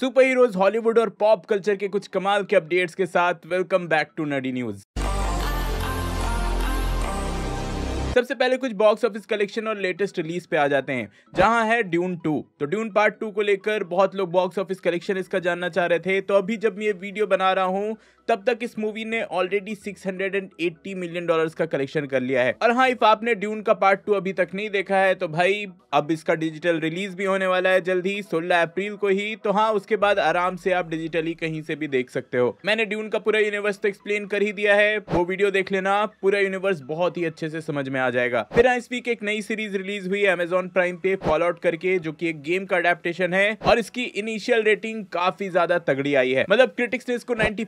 super heroes Hollywood और pop culture के कुछ कमाल के अपडेट्स के साथ welcome back to nerdy news सबसे पहले कुछ बॉक्स ऑफिस कलेक्शन और लेटेस्ट रिलीज पे आ जाते हैं जहां है ड्यून टू तो ड्यून पार्ट टू को लेकर बहुत लोग बॉक्स ऑफिस कलेक्शन इसका जानना चाह रहे थे तो अभी जब मैं ये वीडियो बना रहा हूं तब तक इस मूवी ने ऑलरेडी 680 मिलियन डॉलर्स का कलेक्शन कर लिया है और हाँ इफ आपने ड्यून का पार्ट टू अभी तक नहीं देखा है तो भाई अब इसका डिजिटल रिलीज भी होने वाला है जल्द ही सोलह अप्रैल को ही तो हाँ उसके बाद आराम से आप डिजिटली कहीं से भी देख सकते हो मैंने ड्यून का पूरा यूनिवर्स तो एक्सप्लेन कर ही दिया है वो वीडियो देख लेना पूरा यूनिवर्स बहुत ही अच्छे से समझ में आ जाएगा फिर हाँ, इस वीक एक नई सीरीज रिलीज हुई है अमेजोन प्राइम पे फॉलो आउट करके जो की एक गेम का अडेप्टेशन है और इसकी इनिशियल रेटिंग काफी ज्यादा तगड़ी आई है मतलब क्रिटिक्स ने इसको नाइन्टी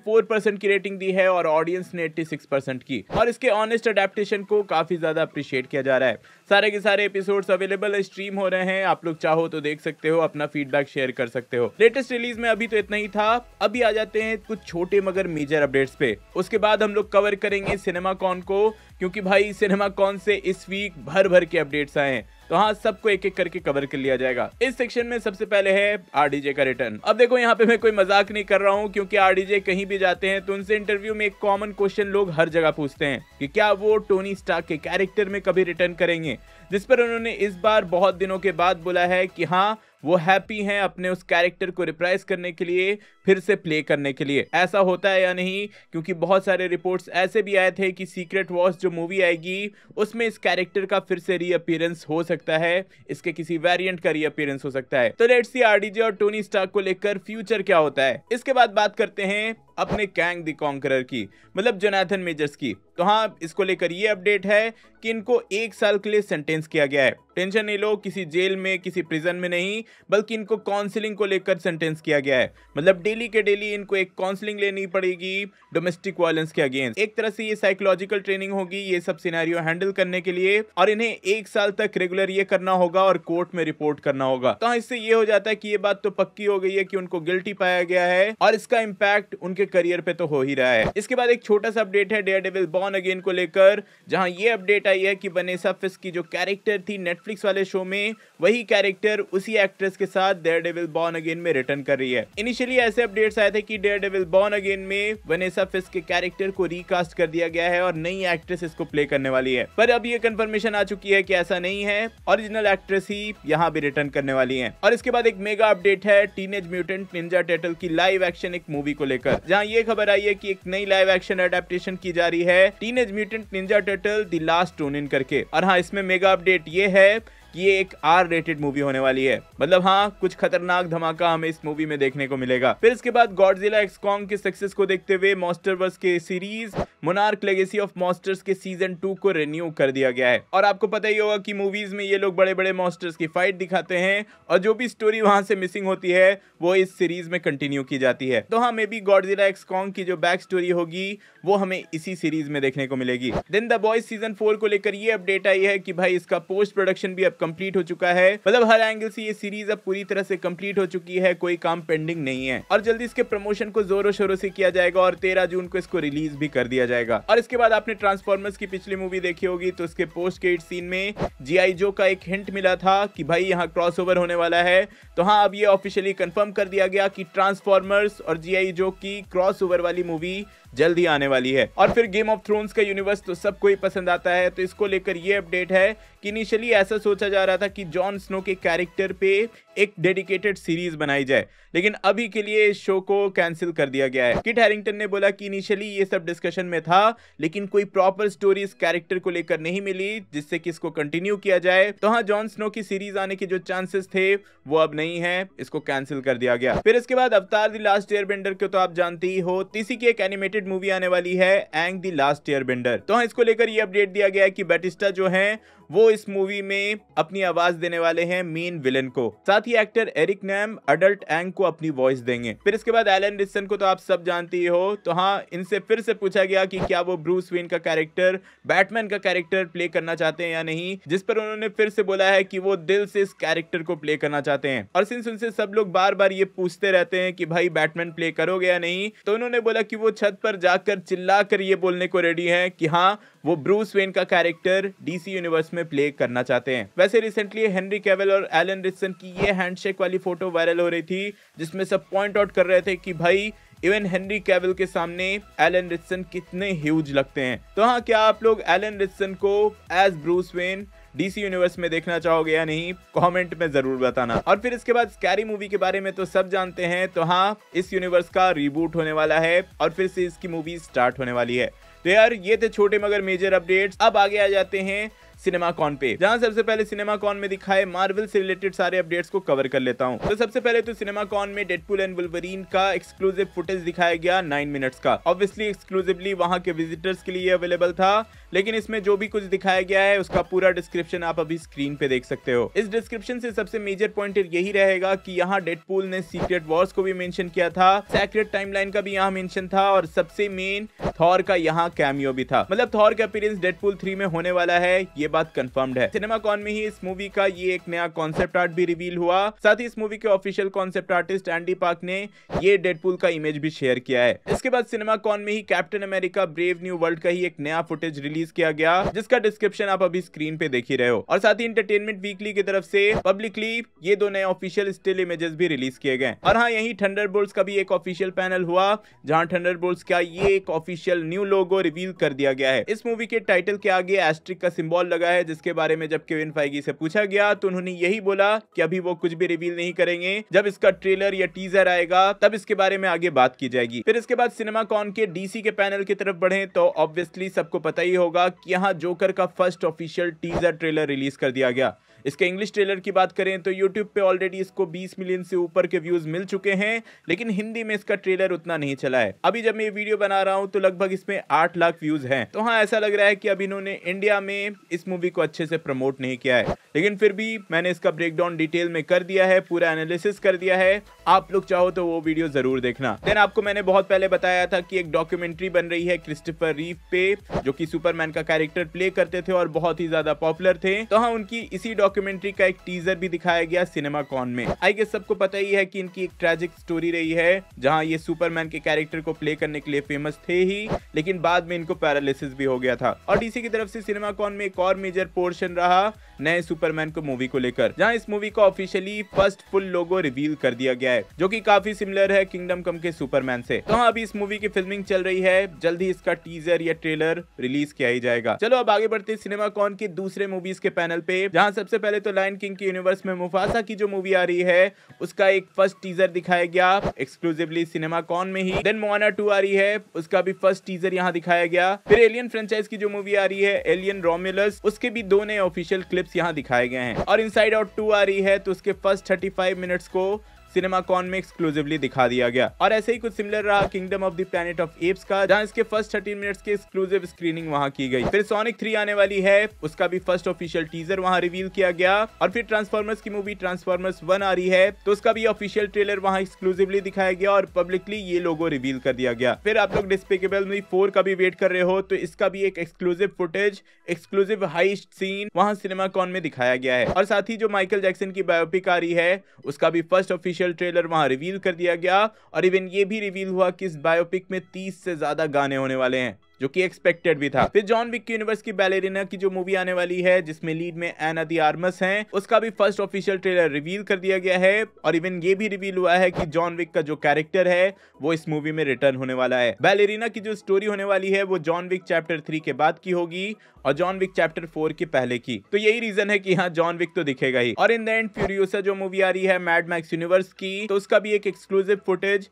परसेंट की रेटिंग दी है और ऑडियंस ने एट्टी सिक्स परसेंट की और इसके ऑनेस्ट अडेप्टेशन को काफी ज्यादा अप्रिशिएट किया जा रहा है सारे के सारे एपिसोड्स अवेलेबल स्ट्रीम हो रहे हैं आप लोग चाहो तो देख सकते हो अपना फीडबैक शेयर कर सकते हो लेटेस्ट रिलीज में अभी तो इतना ही था अभी आ जाते हैं कुछ छोटे मगर मेजर अपडेट्स पे उसके बाद हम लोग कवर करेंगे सिनेमा कॉन को क्योंकि भाई सिनेमा कौन से इस वीक भर भर के अपडेट्स आए हैं तो हाँ सबको एक एक करके कवर कर लिया जाएगा इस सेक्शन में सबसे पहले है आरडीजे का रिटर्न अब देखो यहाँ पे मैं कोई मजाक नहीं कर रहा हूँ क्योंकि आरडीजे कहीं भी जाते हैं तो उनसे इंटरव्यू में एक कॉमन क्वेश्चन लोग हर जगह पूछते हैं कि क्या वो टोनी स्टार्क के कैरेक्टर में कभी रिटर्न करेंगे जिस पर उन्होंने इस बार बहुत दिनों के बाद बोला है कि हाँ वो हैप्पी हैं अपने उस कैरेक्टर को रिप्राइज करने के लिए फिर से प्ले करने के लिए ऐसा होता है या नहीं क्योंकि बहुत सारे रिपोर्ट्स ऐसे भी आए थे कि सीक्रेट वॉर्स जो मूवी आएगी उसमें इस कैरेक्टर का फिर से रीअपियरेंस हो सकता है इसके किसी वेरियंट का रीअपियरेंस हो सकता है तो लेट्स सी आरडीजे और टोनी स्टार को लेकर फ्यूचर क्या होता है इसके बाद बात करते हैं अपने कैंग द कॉन्करर की मतलब जोनाथन मेजर्स की तो हाँ इसको लेकर ये अपडेट है कि इनको एक साल के लिए सेंटेंस किया गया है टेंशन नहीं लो किसी जेल में किसी प्रिजन में नहीं बल्कि इनको काउंसलिंग को लेकर सेंटेंस किया गया है मतलब डेली के डेली इनको एक काउंसलिंग लेनी पड़ेगी डोमेस्टिक वायलेंस के अगेंस्ट एक तरह से ये साइकोलॉजिकल ट्रेनिंग होगी ये सब सिनेरियो हैंडल करने के लिए और इन्हें एक साल तक रेगुलर ये करना होगा और कोर्ट में रिपोर्ट करना होगा तो हाँ, इससे ये हो जाता है कि ये बात तो पक्की हो गई है कि उनको गिल्टी पाया गया है और इसका इम्पैक्ट उनके करियर पे तो हो ही रहा है इसके बाद एक छोटा सा अपडेट है डेयर डेविल बॉर्न अगेन को लेकर जहां ये अपडेट आई है कि बनेसा फिस्क की जो कैरेक्टर थी नेटफ्लिक्स वाले शो में वही कैरेक्टर उसी एक्ट्रेस के साथ डेयर डेविल बॉर्न अगेन में रिटर्न कर रही है इनिशियली ऐसे अपडेट्स आए थे कि डेयर डेविल बॉर्न अगेन में वनेसा फिस्क के कैरेक्टर को रिकास्ट कर दिया गया है और नई एक्ट्रेस इसको प्ले करने वाली है पर अब ये कंफर्मेशन आ चुकी है कि ऐसा नहीं है ओरिजिनल एक्ट्रेस ही यहाँ भी रिटर्न करने वाली है और इसके बाद एक मेगा अपडेट है टीनेज म्यूटेंट निंजा टेटल की लाइव एक्शन एक मूवी को लेकर जहां ये खबर आई है कि एक नई लाइव एक्शन अडेप्टेशन की जा रही है teenage Mutant Ninja Turtle the last Ronin करके और हाँ इसमें मेगा अपडेट ये है कि ये एक आर रेटेड मूवी होने वाली है मतलब हाँ कुछ खतरनाक धमाका हमें इस मूवी में देखने को मिलेगा फिर इसके बाद गॉडजिला एक्सकॉम के सक्सेस को देखते हुए मॉस्टर वर्स के series Monarch Legacy of Monsters के सीजन टू को रिन्यू कर दिया गया है और आपको पता ही होगा की मूवीज में ये लोग बड़े बड़े मॉस्टर्स की फाइट दिखाते हैं और जो भी स्टोरी वहां से मिसिंग होती है वो इस सीरीज में कंटिन्यू की जाती है तो हाँ मे बी गॉडजिला एक्सकॉन्ग की जो बैक स्टोरी होगी वो हमें इसी सीरीज में देखने को मिलेगी then the Boys season four को लेकर ये अपडेट आई है कि भाई इसका पोस्ट प्रोडक्शन भी अपकमिंग कंप्लीट हो चुका है मतलब हर एंगल से ये सीरीज अब पूरी तरह से कंप्लीट हो चुकी है कोई काम पेंडिंग नहीं है और जल्दी इसके प्रमोशन को जोरों शोरों से किया जाएगा और तेरह जून को इसको रिलीज भी कर दिया जाएगा और इसके बाद आपने ट्रांसफॉर्मर्स की पिछली मूवी देखी होगी तो उसके पोस्ट क्रेडिट सीन में जी जो का एक हिंट मिला था कि भाई यहाँ क्रॉस होने वाला है तो हाँ अब ये ऑफिशियली कंफर्म कर दिया गया कि ट्रांसफॉर्मर्स और जी जो की क्रॉस वाली मूवी जल्द ही आने वाली है और फिर गेम ऑफ थ्रोन्स का यूनिवर्स तो सबको ही पसंद आता है तो इसको लेकर ये अपडेट है कि इनिशियली ऐसा सोचा जा रहा था कि जॉन स्नो के कैरेक्टर पे एक डेडिकेटेड सीरीज बनाई जाए लेकिन अभी के लिए इस शो को कैंसिल कर दिया गया है किट हैरिंगटन ने बोला कि इनिशियली ये सब डिस्कशन में था लेकिन कोई प्रॉपर स्टोरी इस कैरेक्टर को लेकर नहीं मिली जिससे कि इसको कंटिन्यू किया जाए तो हाँ जॉन स्नो की सीरीज आने के जो चांसेस थे वो अब नहीं है इसको कैंसिल कर दिया गया फिर इसके बाद अवतार दी लास्ट ईयर बेंडर को तो आप जानते ही हो तीसरी की एक एनिमेटेड मूवी आने वाली है एंग दी लास्ट बेंडर तो हाँ इसको लेकर ये अपडेट दिया गया है कि बैटिस्टा जो है वो इस मूवी में अपनी आवाज देने वाले हैं मेन विलन को साथ ही एक्टर एरिक नैम अडल्ट एंग को अपनी वॉइस देंगे फिर इसके बाद एलन रिसन को तो आप सब जानते ही हो तो हाँ इनसे फिर से पूछा गया कि क्या वो ब्रूस वेन का कैरेक्टर बैटमैन का कैरेक्टर प्ले करना चाहते हैं या नहीं जिस पर उन्होंने फिर से बोला है कि वो दिल से इस कैरेक्टर को प्ले करना चाहते हैं और सिंस उनसे सब लोग बार बार ये पूछते रहते हैं कि भाई बैटमैन प्ले करोगे या नहीं तो उन्होंने बोला कि वो छत पर जाकर चिल्ला कर ये बोलने को रेडी है कि हाँ वो ब्रूस वेन का कैरेक्टर डीसी यूनिवर्स में प्ले करना चाहते हैं वैसे जैसे रिसेंटली हेनरी कैवल और एलन रिसन की ये हैंडशेक वाली फोटो वायरल हो रही थी जिसमें सब पॉइंट आउट कर रहे थे कि भाई इवन हेनरी कैवल के सामने एलन रिसन कितने ह्यूज लगते हैं तो हाँ क्या आप लोग एलन रिसन को as Bruce Wayne DC universe में देखना चाहोगे या नहीं कमेंट में जरूर बताना और फिर इसके बाद स्कैरी मूवी के बारे में तो सब जानते हैं तो हाँ इस यूनिवर्स का रिबूट होने वाला है और फिर से इसकी मूवी स्टार्ट होने वाली है तो यार ये थे छोटे मगर मेजर अपडेट्स अब आगे आ जाते हैं सिनेमा कॉन पे जहाँ सबसे पहले सिनेमा कॉन में दिखाए मार्वल से रिलेटेड सारे अपडेट्स को कवर कर लेता हूँ तो सबसे पहले तो सिनेमा कॉन में डेडपुल एंड वुलवरीन का एक्सक्लूसिव फुटेज दिखाया गया नाइन मिनट्स का ऑब्वियसली एक्सक्लूसिवली वहाँ के विजिटर्स के लिए अवेलेबल था लेकिन इसमें जो भी कुछ दिखाया गया है उसका पूरा डिस्क्रिप्शन आप अभी स्क्रीन पे देख सकते हो इस डिस्क्रिप्शन से सबसे मेजर पॉइंट यही रहेगा कि यहाँ डेडपुल ने सीक्रेट वॉर्स को भी मेंशन किया था सैक्रेट टाइमलाइन का भी यहाँ मेंशन था और सबसे मेन थॉर का यहाँ कैमियो भी था मतलब थॉर का अपीरेंस डेडपुल थ्री में होने वाला है ये बात कंफर्म्ड है सिनेमाकॉन में ही इस मूवी का ये एक नया कॉन्सेप्ट आर्ट भी रिवील हुआ साथ ही इस मूवी के official concept artist Andy Park ने ये डेडपुल का इमेज भी शेयर किया है इसके बाद सिनेमाकॉन में ही Captain America Brave New World का ही एक नया फुटेज रिलीज किया गया जिसका डिस्क्रिप्शन आप अभी स्क्रीन पे देख ही रहे हो और साथ ही इंटरटेनमेंट वीकली की तरफ से पब्लिकली ये दो नए ऑफिशियल स्टिल इमेजेस भी रिलीज किए गए और हाँ यही थंडर का भी एक ऑफिशियल पैनल हुआ जहाँ थंडर का ये एक official official new logo reveal कर दिया गया है इस मूवी के टाइटल के आगे एस्ट्रिक का सिंबल लगा है जिसके बारे में जब केविन फाइगी से पूछा गया तो उन्होंने यही बोला कि अभी वो कुछ भी रिवील नहीं करेंगे जब इसका ट्रेलर या टीजर आएगा तब इसके बारे में आगे बात की जाएगी फिर इसके बाद सिनेमा कॉन के डीसी के पैनल की तरफ बढ़े तो ऑब्वियसली सबको पता ही होगा की यहाँ जोकर का first official teaser trailer release कर दिया गया इसके इंग्लिश ट्रेलर की बात करें तो यूट्यूब पे ऑलरेडी इसको 20 मिलियन से ऊपर के व्यूज मिल चुके हैं लेकिन हिंदी में इसका ट्रेलर उतना नहीं चला है अभी जब मैं ये वीडियो बना रहा हूँ तो लगभग इसमें आठ लाख व्यूज है तो हाँ ऐसा लग रहा है की अब इन्होंने इंडिया में इस मूवी को अच्छे से प्रमोट नहीं किया है लेकिन फिर भी मैंने इसका ब्रेक डिटेल में कर दिया है पूरा एनालिसिस कर दिया है आप लोग चाहो तो वो वीडियो जरूर देखना देन आपको मैंने बहुत पहले बताया था कि एक डॉक्यूमेंट्री बन रही है क्रिस्टोफर रीफ पे जो कि सुपरमैन का कैरेक्टर प्ले करते थे और बहुत ही ज्यादा पॉपुलर थे तो हाँ उनकी इसी डॉक्यूमेंट डॉक्यूमेंट्री का एक टीजर भी दिखाया गया सिनेमा कॉन में आई गेस सबको पता ही है कि इनकी एक ट्रेजिक स्टोरी रही है जहाँ ये सुपरमैन के कैरेक्टर को प्ले करने के लिए फेमस थे ही लेकिन बाद में इनको पैरालिसिस भी हो गया था और डीसी की तरफ से सिनेमा कॉन में एक और मेजर पोर्शन रहा नए सुपरमैन को मूवी को लेकर जहाँ इस मूवी को officially first full logo reveal कर दिया गया है जो की काफी सिमिलर है किंगडम कम के सुपरमैन से तो हाँ, अभी इस मूवी की फिल्मिंग चल रही है जल्द ही इसका टीजर या ट्रेलर रिलीज किया ही जाएगा चलो अब आगे बढ़ते सिनेमा कॉन की दूसरे मूवीज के पैनल पे जहाँ सबसे पहले तो लाइन किंग की यूनिवर्स में मुफासा की जो मूवी आ रही है उसका एक फर्स्ट टीजर दिखाया गया एक्सक्लूसिवली सिनेमा कॉन में ही देन मोना टू आ रही है उसका भी फर्स्ट टीजर यहाँ दिखाया गया फिर एलियन फ्रेंचाइज की जो मूवी आ रही है एलियन रोमिलस उसके भी दो नए ऑफिशियल क्लिप्स यहाँ दिखाए गए हैं और इनसाइड आउट टू आ रही है तो उसके फर्स्ट थर्टी मिनट्स को सिनेमा कॉन में एक्सक्लूसिवली दिखा दिया गया और ऐसे ही कुछ सिमिलर रहा Kingdom of the Planet of Apes का जहां इसके फर्स्ट थर्टीन मिनट की एक्सक्लूसिव स्क्रीनिंग वहाँ की गई फिर सोनिक थ्री आने वाली है उसका भी फर्स्ट ऑफिशियल टीजर वहां रिवील किया गया और फिर ट्रांसफॉर्मर्स की मूवी ट्रांसफॉर्मर्स वन आ रही है तो उसका भी ऑफिशियल ट्रेलर वहाँ एक्सक्लूसिवली दिखाया गया और पब्लिकली ये लोगो रिवील कर दिया गया फिर आप लोग डिस्पेकेबल मूवी फोर का भी वेट कर रहे हो तो इसका भी एक exclusive footage exclusive heist scene वहाँ सिनेमा कॉन में दिखाया गया है और साथ ही जो माइकल जैक्सन की बायोपिक आ रही है उसका भी फर्स्ट ऑफिशियल ऑफिशियल ट्रेलर वहां रिवील कर दिया गया और इवन ये भी रिवील हुआ कि इस बायोपिक में 30 से ज्यादा गाने होने वाले हैं जो कि एक्सपेक्टेड भी था फिर जॉन विक यूनिवर्स की बैलेरिना की जो मूवी आने वाली है जिसमें लीड में एना दी आर्मस हैं उसका भी फर्स्ट ऑफिशियल ट्रेलर रिवील कर दिया गया है और इवन ये भी रिवील हुआ है कि जॉन विक का जो कैरेक्टर है वो इस मूवी में रिटर्न होने वाला है बैलेरिना की जो स्टोरी होने वाली है वो जॉन विक चैप्टर थ्री के बाद की होगी और जॉन विक चैप्टर फोर की पहले की तो यही रीजन है की यहाँ जॉन विक तो दिखेगा ही और इन द एंड फ्यूरियोसा जो मूवी आ रही है मैड मैक्स यूनिवर्स की तो उसका भी एक एक्सक्लूसिव फुटेज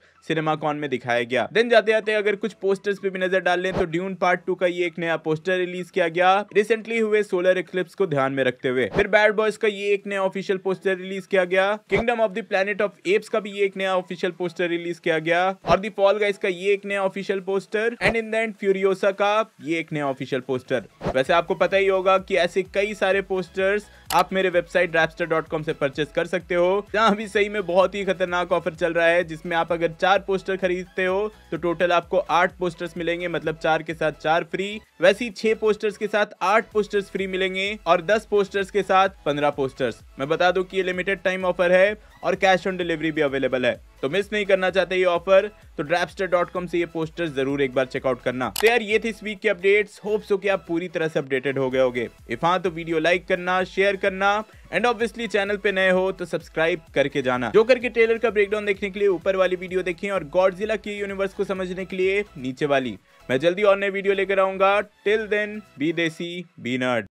कॉन में दिखाया गया देन जाते जाते अगर कुछ पोस्टर्स पे भी नजर डाल लें तो ड्यून पार्ट टू का ये एक नया पोस्टर रिलीज किया गया रिसेंटली हुए सोलर एक्लिप्स को ध्यान में रखते हुए फिर बैड बॉयज का ये एक नया ऑफिशियल पोस्टर रिलीज किया गया Kingdom of the Planet of Apes का भी ये एक नया ऑफिशियल पोस्टर रिलीज किया गया और दी फॉल गाइस का ये एक नया official poster and in the end Furiosa का ये एक नया ऑफिशियल पोस्टर वैसे आपको पता ही होगा कि ऐसे कई सारे पोस्टर्स आप मेरे वेबसाइट रैपस्टर डॉट कॉम से परचेस कर सकते हो जहाँ अभी सही में बहुत ही खतरनाक ऑफर चल रहा है जिसमें आप अगर चार पोस्टर खरीदते हो तो टोटल आपको आठ पोस्टर्स मिलेंगे मतलब चार के साथ चार फ्री वैसे ही छह पोस्टर्स के साथ आठ पोस्टर्स फ्री मिलेंगे और दस पोस्टर्स के साथ पंद्रह पोस्टर्स मैं बता दूं कि ये लिमिटेड टाइम ऑफर है और कैश ऑन डिलीवरी भी अवेलेबल है तो मिस नहीं करना चाहते ये ऑफर तो ड्रैपस्टर डॉट कॉम से ये पोस्टर जरूर एक बार चेकआउट करना तो यार ये थी इस वीक की अपडेट्स होप सो कि आप पूरी तरह से अपडेटेड हो गए होगे इफ हाँ तो वीडियो लाइक करना शेयर करना एंड ऑब्वियसली चैनल पे नए हो तो सब्सक्राइब करके जाना जोकर के ट्रेलर का ब्रेकडाउन देखने के लिए ऊपर वाली वीडियो देखें और गॉडजिला की यूनिवर्स को समझने के लिए नीचे वाली मैं जल्दी और नए वीडियो लेकर आऊंगा till then be desi be nerd